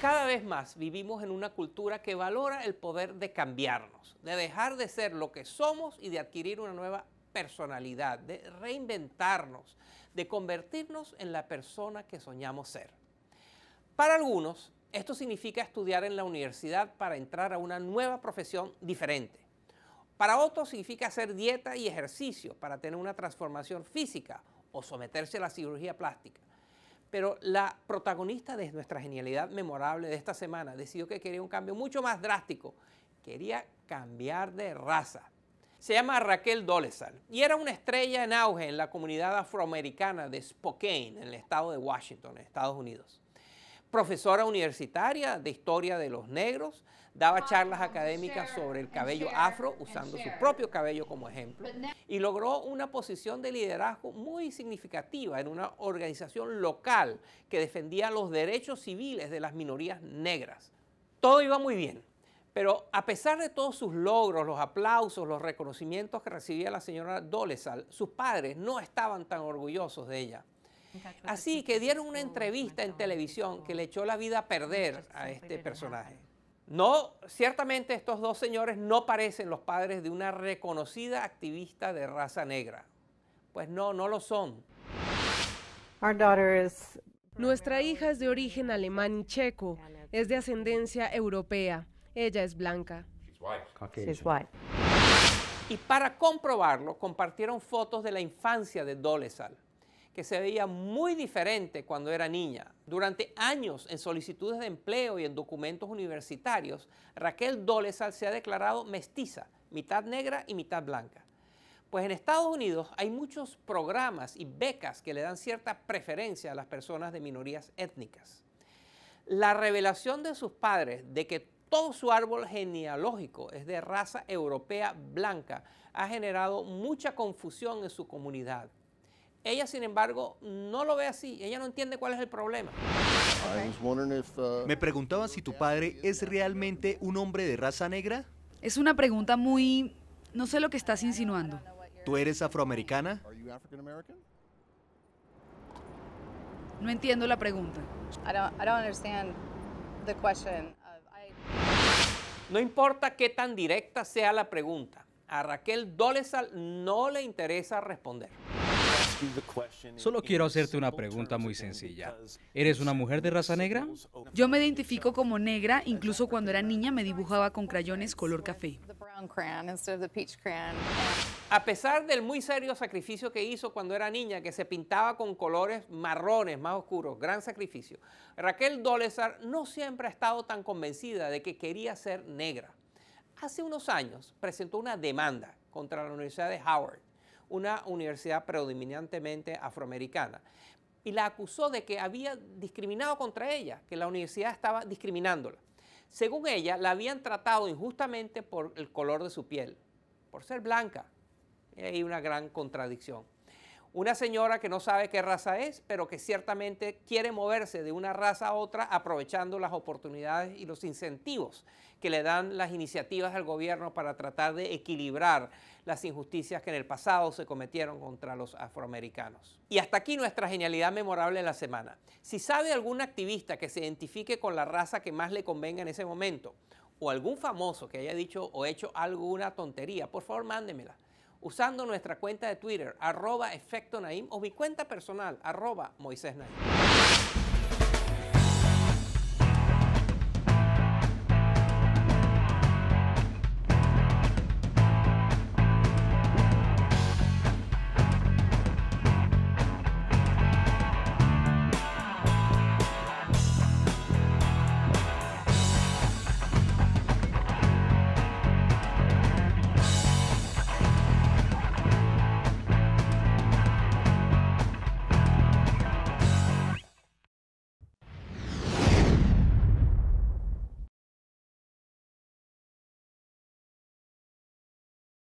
Cada vez más vivimos en una cultura que valora el poder de cambiarnos, de dejar de ser lo que somos y de adquirir una nueva personalidad, de reinventarnos, de convertirnos en la persona que soñamos ser. Para algunos, esto significa estudiar en la universidad para entrar a una nueva profesión diferente. Para otros significa hacer dieta y ejercicio para tener una transformación física o someterse a la cirugía plástica. Pero la protagonista de nuestra genialidad memorable de esta semana decidió que quería un cambio mucho más drástico. Quería cambiar de raza. Se llama Raquel Dolezal y era una estrella en auge en la comunidad afroamericana de Spokane, en el estado de Washington, en Estados Unidos profesora universitaria de historia de los negros, daba charlas académicas sobre el cabello afro, usando su propio cabello como ejemplo, y logró una posición de liderazgo muy significativa en una organización local que defendía los derechos civiles de las minorías negras. Todo iba muy bien. Pero a pesar de todos sus logros, los aplausos, los reconocimientos que recibía la señora Dolezal, sus padres no estaban tan orgullosos de ella. Así que dieron una entrevista en televisión que le echó la vida a perder a este personaje. No, ciertamente estos dos señores no parecen los padres de una reconocida activista de raza negra. Pues no, no lo son. Nuestra hija es de origen alemán y checo, es de ascendencia europea, ella es blanca. Y para comprobarlo, compartieron fotos de la infancia de Dolezal que se veía muy diferente cuando era niña. Durante años en solicitudes de empleo y en documentos universitarios, Raquel Dolezal se ha declarado mestiza, mitad negra y mitad blanca. Pues en Estados Unidos hay muchos programas y becas que le dan cierta preferencia a las personas de minorías étnicas. La revelación de sus padres de que todo su árbol genealógico es de raza europea blanca ha generado mucha confusión en su comunidad. Ella, sin embargo, no lo ve así. Ella no entiende cuál es el problema. Uh, Me preguntaba si tu padre es realmente un hombre de raza negra. Es una pregunta muy... No sé lo que estás insinuando. ¿Tú eres afroamericana? No entiendo la pregunta. No importa qué tan directa sea la pregunta, a Raquel Dolezal no le interesa responder. Solo quiero hacerte una pregunta muy sencilla. ¿Eres una mujer de raza negra? Yo me identifico como negra, incluso cuando era niña me dibujaba con crayones color café. A pesar del muy serio sacrificio que hizo cuando era niña, que se pintaba con colores marrones más oscuros, gran sacrificio, Raquel Dolezal no siempre ha estado tan convencida de que quería ser negra. Hace unos años presentó una demanda contra la Universidad de Howard una universidad predominantemente afroamericana y la acusó de que había discriminado contra ella, que la universidad estaba discriminándola. Según ella, la habían tratado injustamente por el color de su piel, por ser blanca. Y hay una gran contradicción. Una señora que no sabe qué raza es, pero que ciertamente quiere moverse de una raza a otra aprovechando las oportunidades y los incentivos que le dan las iniciativas del gobierno para tratar de equilibrar las injusticias que en el pasado se cometieron contra los afroamericanos. Y hasta aquí nuestra genialidad memorable de la semana. Si sabe algún activista que se identifique con la raza que más le convenga en ese momento, o algún famoso que haya dicho o hecho alguna tontería, por favor mándemela usando nuestra cuenta de Twitter, arroba efecto Naim, o mi cuenta personal, arroba Moisés Naim.